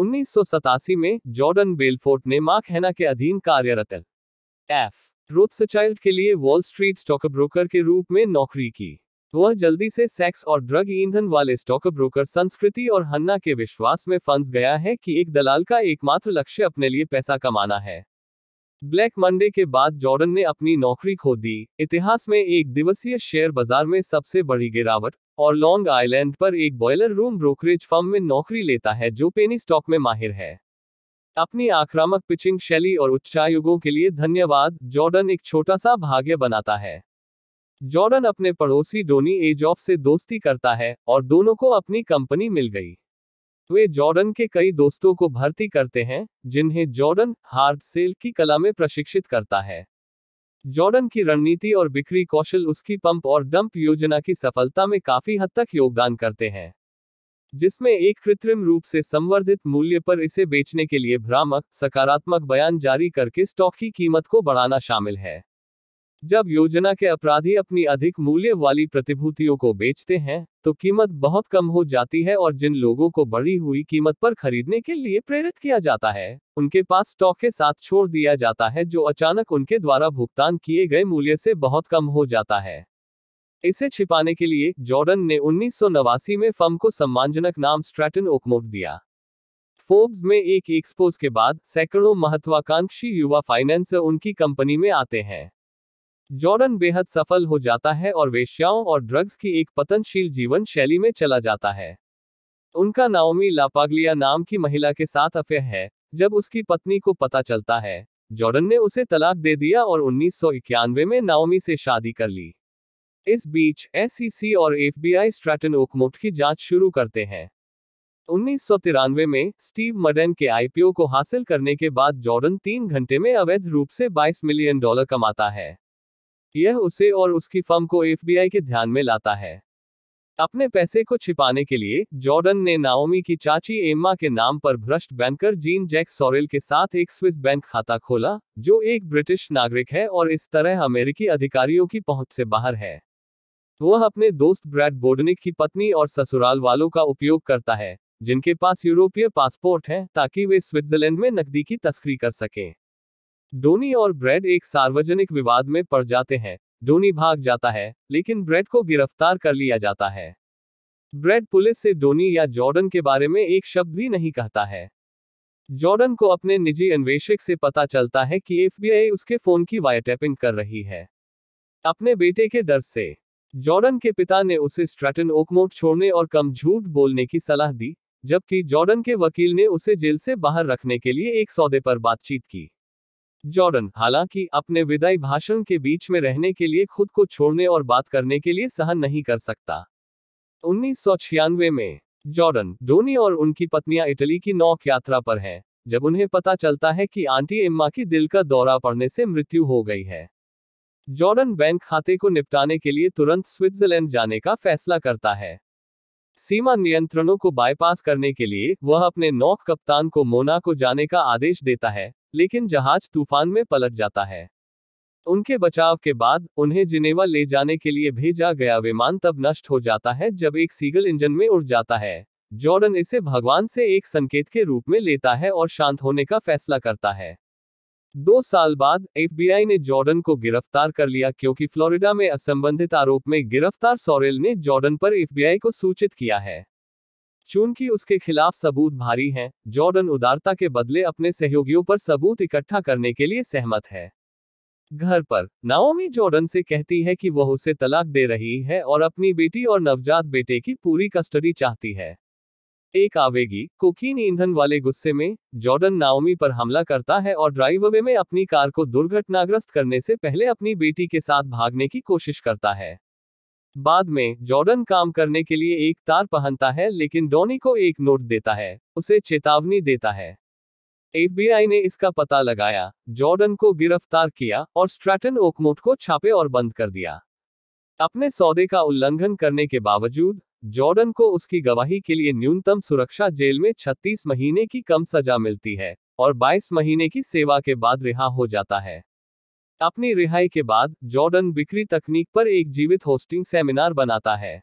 1987 में Jordan Belfort ने mark हैना के अधीन कार्यरत एफ रोथसचाइल्ड के लिए वॉल स्ट्रीट स्टॉक ब्रोकर के रूप में नौकरी की वह जल्दी से सेक्स और ड्रग ईंधन वाले स्टॉक ब्रोकर संस्कृति और हन्ना के विश्वास में फंस गया है कि एक दलाल का एकमात्र लक्ष्य अपने लिए पैसा कमाना है ब्लैक मंडे के बाद जॉर्डन ने अपनी नौकरी खो दी इतिहास में एक दिवसीय शेयर बाजार में सबसे बड़ी गिरावट और लॉन्ग आइलैंड पर एक बॉयलर रूम ब्रोकरेज फर्म में नौकरी लेता है जो पेनी स्टॉक में माहिर है अपनी आक्रामक पिचिंग शैली और उच्चायुगों के लिए धन्यवाद जॉर्डन एक छोटा सा भाग्य बनाता है जॉर्डन अपने पड़ोसी डोनी एजॉफ से दोस्ती करता है और दोनों को अपनी कंपनी मिल गई वे जॉर्डन के कई दोस्तों को भर्ती करते हैं जिन्हें जॉर्डन हार्ड सेल की कला में प्रशिक्षित करता है जॉर्डन की रणनीति और बिक्री कौशल उसकी पंप और डंप योजना की सफलता में काफी हद तक योगदान करते हैं जिसमें एक कृत्रिम रूप से संवर्धित मूल्य पर इसे बेचने के लिए भ्रामक सकारात्मक बयान जारी करके स्टॉक की कीमत को बढ़ाना शामिल है जब योजना के अपराधी अपनी अधिक मूल्य वाली प्रतिभूतियों को बेचते हैं तो कीमत बहुत कम हो जाती है और जिन लोगों को बढ़ी हुई कीमत पर खरीदने के लिए प्रेरित किया जाता है उनके पास स्टॉक के साथ छोड़ दिया जाता है जो अचानक उनके द्वारा भुगतान किए गए मूल्य से बहुत कम हो जाता है इसे छिपाने के लिए जॉर्डन ने उन्नीस में फर्म को सम्मानजनक नाम स्ट्रैटन ओकमोट दिया फोर्ब्स में एक एक्सपोज के बाद सैकड़ों महत्वाकांक्षी युवा फाइनेंसर उनकी कंपनी में आते हैं जॉर्डन बेहद सफल हो जाता है और वेश्याओं और ड्रग्स की एक पतनशील जीवन शैली में चला जाता है उनका नाओमी लापागलिया नाम की महिला के साथ अफेयर है जब उसकी पत्नी को पता चलता है जॉर्डन ने उसे तलाक दे दिया और उन्नीस में नाओमी से शादी कर ली इस बीच एस और एफ बी स्ट्रैटन ओकमोट की जांच शुरू करते हैं उन्नीस में स्टीव मडन के आईपीओ को हासिल करने के बाद जॉर्डन तीन घंटे में अवैध रूप से 22 मिलियन डॉलर कमाता है यह उसे और उसकी फर्म को एफबीआई के ध्यान में लाता है अपने पैसे को छिपाने के लिए जॉर्डन ने नाओमी की चाची एम्मा के नाम पर भ्रष्ट बैंकर जीन जैक सोरेल के साथ एक स्विस बैंक खाता खोला जो एक ब्रिटिश नागरिक है और इस तरह अमेरिकी अधिकारियों की पहुंच से बाहर है वह अपने दोस्त ब्रैड बोर्डनिक की पत्नी और ससुराल वालों का उपयोग करता है जिनके पास यूरोपीय पासपोर्ट है ताकि वे स्विट्जरलैंड में नकदी की तस्करी कर सकें डोनी और ब्रेड एक सार्वजनिक विवाद में पड़ जाते हैं डोनी भाग जाता है लेकिन ब्रेड को गिरफ्तार कर लिया जाता है ब्रेड पुलिस से डोनी या जॉर्डन के बारे में एक शब्द भी नहीं कहता है जॉर्डन को अपने निजी अन्वेषक से पता चलता है कि एफबीआई उसके फोन की वायरटैपिंग कर रही है अपने बेटे के डर से जॉर्डन के पिता ने उसे स्ट्रैटन ओकमोट छोड़ने और कम झूठ बोलने की सलाह दी जबकि जॉर्डन के वकील ने उसे जेल से बाहर रखने के लिए एक सौदे पर बातचीत की जॉर्डन हालांकि अपने विदाई भाषण के बीच में रहने के लिए खुद को छोड़ने और बात करने के लिए सहन नहीं कर सकता उन्नीस में जॉर्डन धोनी और उनकी पत्नियां इटली की नौक यात्रा पर हैं जब उन्हें पता चलता है कि आंटी इम्मा की दिल का दौरा पड़ने से मृत्यु हो गई है जॉर्डन बैंक खाते को निपटाने के लिए तुरंत स्विट्जरलैंड जाने का फैसला करता है सीमा नियंत्रणों को बायपास करने के लिए वह अपने नौक कप्तान को मोना को जाने का आदेश देता है लेकिन जहाज तूफान में पलट जाता है उनके बचाव के बाद उन्हें जिनेवा ले जाने के लिए भेजा गया विमान तब नष्ट हो जाता है जब एक सीगल इंजन में उड़ जाता है जॉर्डन इसे भगवान से एक संकेत के रूप में लेता है और शांत होने का फैसला करता है दो साल बाद एफबीआई ने जॉर्डन को गिरफ्तार कर लिया क्योंकि फ्लोरिडा में असंबंधित आरोप में गिरफ्तार सोरेल ने जॉर्डन पर एफबीआई को सूचित किया है चूंकि उसके खिलाफ सबूत भारी हैं, जॉर्डन उदारता के बदले अपने सहयोगियों पर सबूत इकट्ठा करने के लिए सहमत है घर पर नाओमी जॉर्डन से कहती है कि वह उसे तलाक दे रही है और अपनी बेटी और नवजात बेटे की पूरी कस्टडी चाहती है एक आवेगी कोकीन ईंधन वाले गुस्से में जॉर्डन नाओमी पर हमला करता है और ड्राइववे में अपनी कार को दुर्घटनाग्रस्त करने से पहले अपनी बेटी के साथ भागने की कोशिश करता है बाद में जॉर्डन काम करने के लिए एक तार पहनता है लेकिन डोनी को एक नोट देता है उसे चेतावनी देता है एफबीआई ने इसका पता लगाया जॉर्डन को गिरफ्तार किया और स्ट्रैटन ओकमोट को छापे और बंद कर दिया अपने सौदे का उल्लंघन करने के बावजूद जॉर्डन को उसकी गवाही के लिए न्यूनतम सुरक्षा जेल में 36 महीने की कम सजा मिलती है और 22 महीने की सेवा के बाद रिहा हो जाता है अपनी रिहाई के बाद जॉर्डन बिक्री तकनीक पर एक जीवित होस्टिंग सेमिनार बनाता है